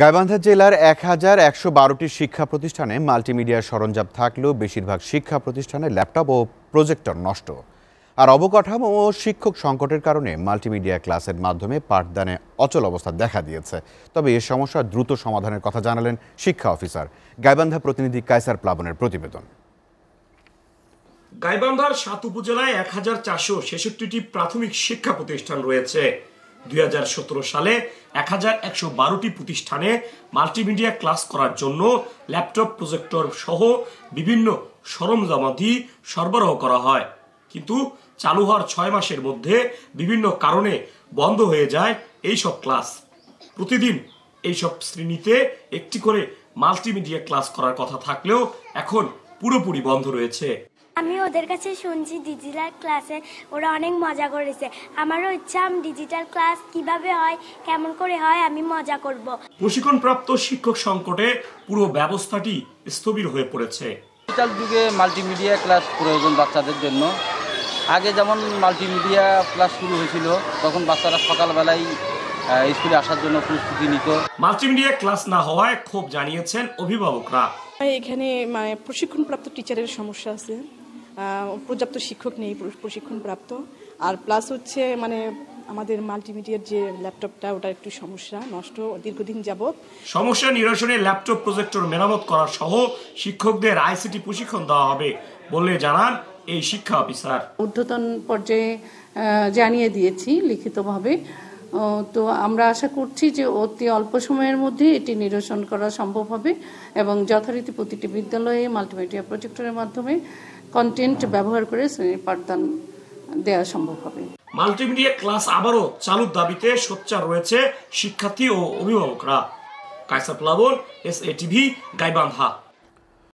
গাইবান্ধা জেলার এক হাজার একশো বারোটি শিক্ষা প্রতিষ্ঠানে মাল্টিমিডিয়া সরঞ্জাম থাকলেও বেশিরভাগ শিক্ষা প্রতিষ্ঠানে ল্যাপটপ ও প্রজেক্টর নষ্ট আর অবকাঠামো ও শিক্ষক সংকটের কারণে মাল্টিমিডিয়া ক্লাসের মাধ্যমে পাঠদানে অচল অবস্থা দেখা দিয়েছে তবে এ সমস্যা দ্রুত সমাধানের কথা জানালেন শিক্ষা অফিসার গাইবান্ধা প্রতিনিধি কায়সার প্লাবনের প্রতিবেদন গাইবান্ধার সাত উপজেলায় এক হাজার চারশো ছেষট্টিটি প্রাথমিক শিক্ষা প্রতিষ্ঠান রয়েছে দুই সালে এক হাজার একশো বারোটি প্রতিষ্ঠানে মাল্টিমিডিয়া ক্লাস করার জন্য ল্যাপটপ প্রজেক্টর সহ বিভিন্ন সরঞ্জামাদি সরবরাহ করা হয় কিন্তু চালু হওয়ার ছয় মাসের মধ্যে বিভিন্ন কারণে বন্ধ হয়ে যায় এইসব ক্লাস প্রতিদিন এইসব শ্রেণীতে একটি করে মাল্টিমিডিয়া ক্লাস করার কথা থাকলেও এখন পুরোপুরি বন্ধ রয়েছে আমি ওদের কাছে শুনছি ডিজিটাল ক্লাসে ওরা অনেক মজা করেছে আমারও ইচ্ছা আমি ডিজিটাল ক্লাস কিভাবে হয় কেমন করে হয় আমি মজা করব প্রাপ্ত শিক্ষক সংকটে পুরো ব্যবস্থাটি স্থবির হয়ে পড়েছে ডিজিটাল যুগে মাল্টিমিডিয়া ক্লাস প্রয়োজন বাচ্চাদের জন্য আগে যেমন মাল্টিমিডিয়া ক্লাস শুরু হয়েছিল তখন বাচ্চারা সকালবেলায় স্কুলে আসার জন্য প্রস্তুতি নিত মাল্টিমিডিয়া ক্লাস না হওয়ায় ক্ষোভ জানিয়েছেন অভিভাবকরা এখানে মানে প্রশিক্ষণপ্রাপ্ত টিচারের সমস্যা আছে পর্যাপ্ত শিক্ষক নেই প্রশিক্ষণপ্রাপ্ত আর প্লাস হচ্ছে মানে আমাদের মাল্টিমিডিয়ার যে ল্যাপটপটা ওটা একটু সমস্যা নষ্ট দীর্ঘদিন যাবৎ সমস্যা নিরসনে ল্যাপটপ প্রজেক্টর মেরামত করা সহ শিক্ষকদের আইসিটি প্রশিক্ষণ দেওয়া হবে বলে জানান এই শিক্ষা অফিসার ঊর্ধ্বতন পর্যায়ে জানিয়ে দিয়েছি লিখিতভাবে তো আমরা আশা করছি যে অতি অল্প সময়ের মধ্যে এটি নিরসন করা সম্ভব হবে এবং যথারীতি প্রতিটি বিদ্যালয়ে মাল্টিমিডিয়া প্রজেক্টরের মাধ্যমে কন্টেন্ট ব্যবহার করে শ্রেণীর পাঠদান দেওয়া সম্ভব হবে মাল্টিমিডিয়া ক্লাস আবারও চালুর দাবিতে সোচ্চার রয়েছে শিক্ষার্থী ও অভিভাবকরা কায়সার প্লাবন এস এ টিভি গাইবান্ধা